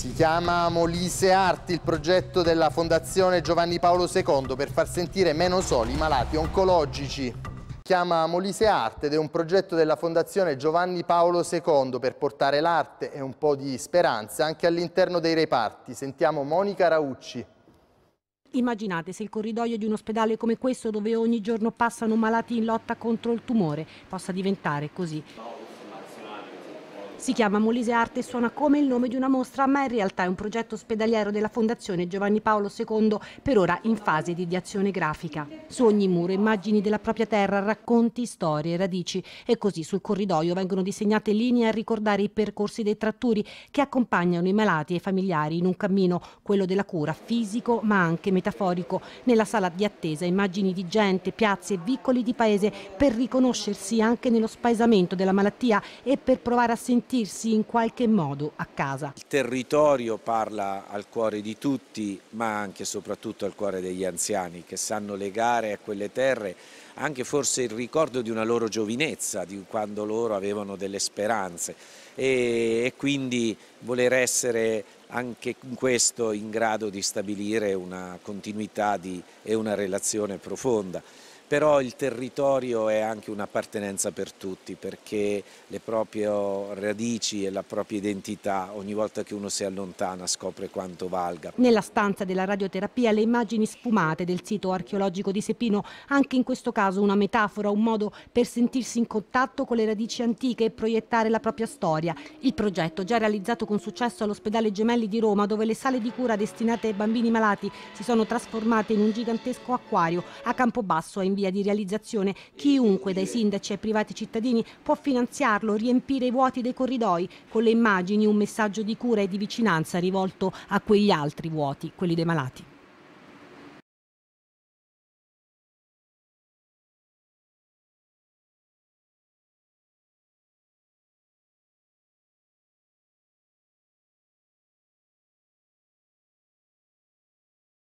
Si chiama Molise Arti, il progetto della Fondazione Giovanni Paolo II per far sentire meno soli i malati oncologici. Si chiama Molise Arte ed è un progetto della Fondazione Giovanni Paolo II per portare l'arte e un po' di speranza anche all'interno dei reparti. Sentiamo Monica Raucci. Immaginate se il corridoio di un ospedale come questo dove ogni giorno passano malati in lotta contro il tumore possa diventare così si chiama Molise Arte e suona come il nome di una mostra, ma in realtà è un progetto ospedaliero della Fondazione Giovanni Paolo II, per ora in fase di ideazione grafica. Su ogni muro immagini della propria terra, racconti, storie, radici e così sul corridoio vengono disegnate linee a ricordare i percorsi dei tratturi che accompagnano i malati e i familiari in un cammino, quello della cura, fisico ma anche metaforico. Nella sala di attesa immagini di gente, piazze e vicoli di paese per riconoscersi anche nello spaesamento della malattia e per provare a sentire sentirsi in qualche modo a casa. Il territorio parla al cuore di tutti, ma anche e soprattutto al cuore degli anziani che sanno legare a quelle terre anche forse il ricordo di una loro giovinezza, di quando loro avevano delle speranze e, e quindi voler essere anche in questo in grado di stabilire una continuità di, e una relazione profonda però il territorio è anche un'appartenenza per tutti perché le proprie radici e la propria identità ogni volta che uno si allontana scopre quanto valga. Nella stanza della radioterapia le immagini sfumate del sito archeologico di Sepino, anche in questo caso una metafora, un modo per sentirsi in contatto con le radici antiche e proiettare la propria storia. Il progetto già realizzato con successo all'ospedale Gemelli di Roma dove le sale di cura destinate ai bambini malati si sono trasformate in un gigantesco acquario a Campobasso e in via di realizzazione. Chiunque, dai sindaci ai privati cittadini, può finanziarlo, riempire i vuoti dei corridoi. Con le immagini un messaggio di cura e di vicinanza rivolto a quegli altri vuoti, quelli dei malati.